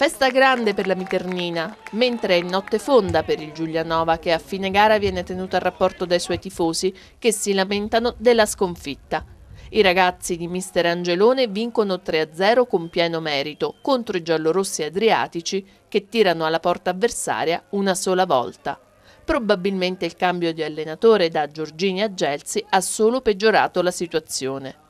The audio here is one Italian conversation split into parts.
Festa grande per la Miternina, mentre è notte fonda per il Giulianova che a fine gara viene tenuto a rapporto dai suoi tifosi che si lamentano della sconfitta. I ragazzi di mister Angelone vincono 3-0 con pieno merito contro i giallorossi adriatici che tirano alla porta avversaria una sola volta. Probabilmente il cambio di allenatore da Giorgini a Gelsi ha solo peggiorato la situazione.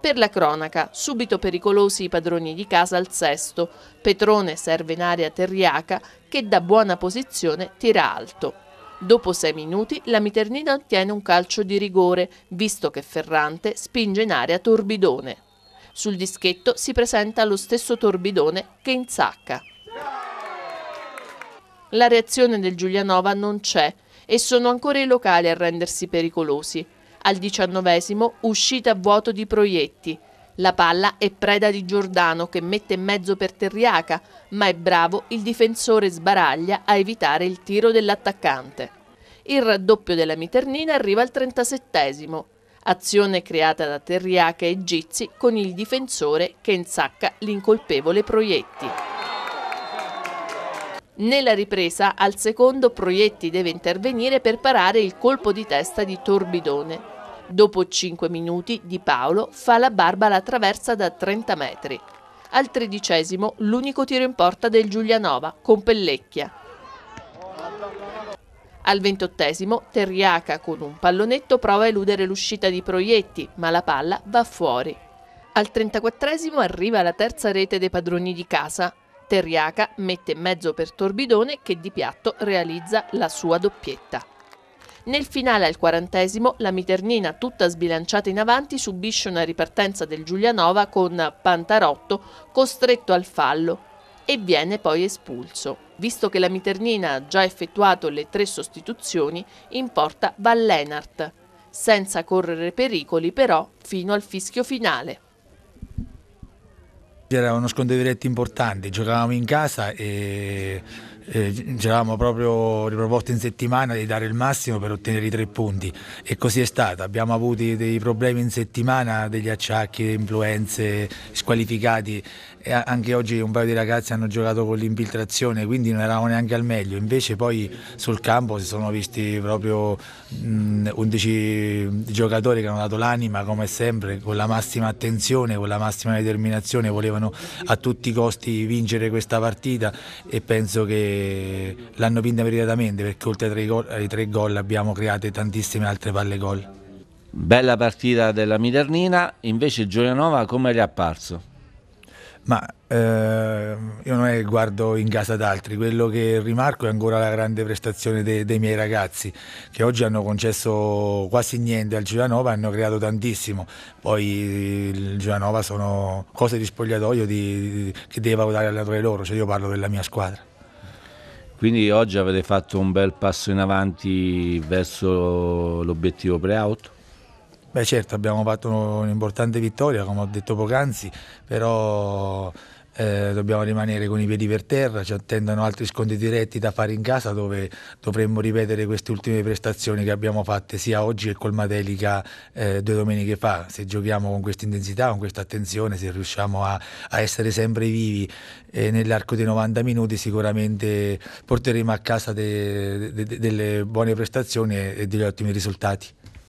Per la cronaca, subito pericolosi i padroni di casa al sesto, Petrone serve in area Terriaca che da buona posizione tira alto. Dopo sei minuti la Miternina ottiene un calcio di rigore, visto che Ferrante spinge in area Torbidone. Sul dischetto si presenta lo stesso Torbidone che insacca. La reazione del Giulianova non c'è e sono ancora i locali a rendersi pericolosi. Al diciannovesimo uscita a vuoto di proietti. La palla è preda di Giordano che mette in mezzo per Terriaca, ma è bravo il difensore sbaraglia a evitare il tiro dell'attaccante. Il raddoppio della Miternina arriva al 37esimo. Azione creata da Terriaca e Gizzi con il difensore che insacca l'incolpevole Proietti. Nella ripresa, al secondo Proietti deve intervenire per parare il colpo di testa di Torbidone, Dopo 5 minuti Di Paolo fa la barba alla traversa da 30 metri. Al tredicesimo l'unico tiro in porta del Giulianova con Pellecchia. Al ventottesimo Terriaca con un pallonetto prova a eludere l'uscita di Proietti ma la palla va fuori. Al trentaquattresimo arriva la terza rete dei padroni di casa. Terriaca mette mezzo per Torbidone che di piatto realizza la sua doppietta. Nel finale al quarantesimo la Miternina tutta sbilanciata in avanti subisce una ripartenza del Giulianova con Pantarotto costretto al fallo e viene poi espulso. Visto che la Miternina ha già effettuato le tre sostituzioni, in porta va Vallenart, senza correre pericoli però fino al fischio finale. Era uno scontro diretto importante, giocavamo in casa e eh, ci eravamo proprio riproposti in settimana di dare il massimo per ottenere i tre punti e così è stato. Abbiamo avuto dei problemi in settimana, degli acciacchi, influenze, squalificati e anche oggi un paio di ragazzi hanno giocato con l'infiltrazione, quindi non eravamo neanche al meglio. Invece poi sul campo si sono visti proprio mh, 11 giocatori che hanno dato l'anima come sempre, con la massima attenzione, con la massima determinazione, volevano a tutti i costi vincere questa partita e penso che l'hanno vinta meritatamente perché oltre ai tre, gol, ai tre gol abbiamo creato tantissime altre palle gol. Bella partita della Midernina, invece Gioianova come le è apparso? Ma eh, io non è che guardo in casa d'altri, quello che rimarco è ancora la grande prestazione de, dei miei ragazzi che oggi hanno concesso quasi niente al Giulianova e hanno creato tantissimo. Poi il Giulianova sono cose di spogliatoio di, di, che deve valutare l'allenatore loro, cioè io parlo della mia squadra. Quindi oggi avete fatto un bel passo in avanti verso l'obiettivo pre-auto? Beh certo, abbiamo fatto un'importante vittoria, come ho detto poc'anzi, però eh, dobbiamo rimanere con i piedi per terra, ci attendono altri scontri diretti da fare in casa dove dovremmo ripetere queste ultime prestazioni che abbiamo fatte sia oggi che col Matelica eh, due domeniche fa. Se giochiamo con questa intensità, con questa attenzione, se riusciamo a, a essere sempre vivi eh, nell'arco dei 90 minuti sicuramente porteremo a casa de, de, de, delle buone prestazioni e, e degli ottimi risultati.